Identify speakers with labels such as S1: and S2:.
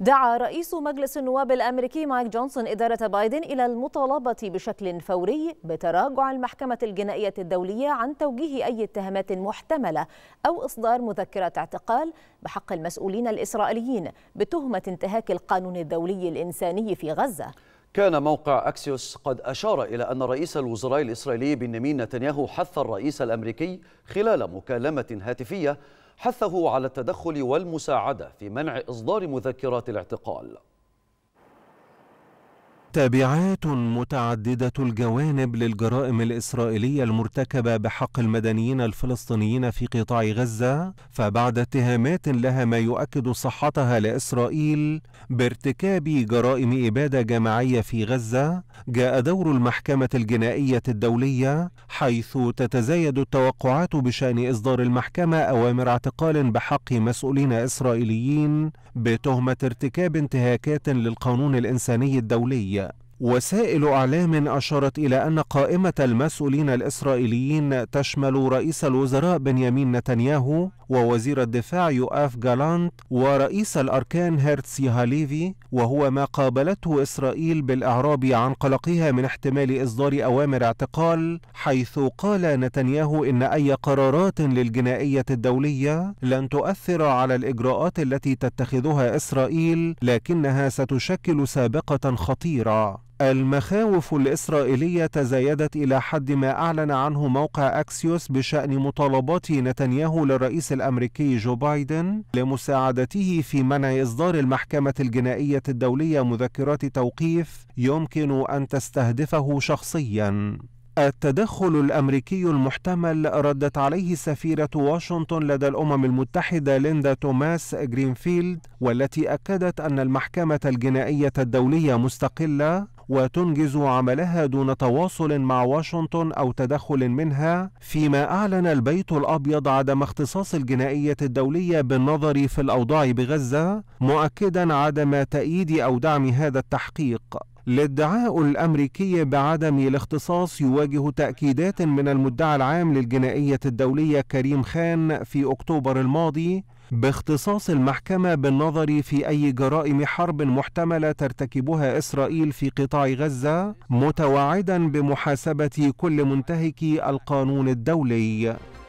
S1: دعا رئيس مجلس النواب الامريكي مايك جونسون اداره بايدن الى المطالبه بشكل فوري بتراجع المحكمه الجنائيه الدوليه عن توجيه اي اتهامات محتمله او اصدار مذكره اعتقال بحق المسؤولين الاسرائيليين بتهمه انتهاك القانون الدولي الانساني في غزه.
S2: كان موقع أكسيوس قد أشار إلى أن رئيس الوزراء الإسرائيلي بنيامين نتنياهو حث الرئيس الأمريكي خلال مكالمة هاتفية حثه على التدخل والمساعدة في منع إصدار مذكرات الاعتقال
S3: تبعات متعددة الجوانب للجرائم الإسرائيلية المرتكبة بحق المدنيين الفلسطينيين في قطاع غزة، فبعد اتهامات لها ما يؤكد صحتها لإسرائيل بارتكاب جرائم إبادة جماعية في غزة، جاء دور المحكمة الجنائية الدولية حيث تتزايد التوقعات بشأن إصدار المحكمة أوامر اعتقال بحق مسؤولين إسرائيليين بتهمة ارتكاب انتهاكات للقانون الإنساني الدولي. وسائل أعلام أشارت إلى أن قائمة المسؤولين الإسرائيليين تشمل رئيس الوزراء بنيامين نتنياهو ووزير الدفاع يؤاف جالانت ورئيس الأركان هيرتسي هاليفي وهو ما قابلته إسرائيل بالإعراب عن قلقها من احتمال إصدار أوامر اعتقال حيث قال نتنياهو إن أي قرارات للجنائية الدولية لن تؤثر على الإجراءات التي تتخذها إسرائيل لكنها ستشكل سابقة خطيرة المخاوف الإسرائيلية تزايدت إلى حد ما أعلن عنه موقع أكسيوس بشأن مطالبات نتنياهو للرئيس الأمريكي جو بايدن لمساعدته في منع إصدار المحكمة الجنائية الدولية مذكرات توقيف يمكن أن تستهدفه شخصياً التدخل الأمريكي المحتمل ردت عليه سفيرة واشنطن لدى الأمم المتحدة ليندا توماس جرينفيلد والتي أكدت أن المحكمة الجنائية الدولية مستقلة وتنجز عملها دون تواصل مع واشنطن أو تدخل منها فيما أعلن البيت الأبيض عدم اختصاص الجنائية الدولية بالنظر في الأوضاع بغزة مؤكدا عدم تأييد أو دعم هذا التحقيق الادعاء الامريكي بعدم الاختصاص يواجه تاكيدات من المدعي العام للجنائيه الدوليه كريم خان في اكتوبر الماضي باختصاص المحكمه بالنظر في اي جرائم حرب محتمله ترتكبها اسرائيل في قطاع غزه متوعدا بمحاسبه كل منتهكي القانون الدولي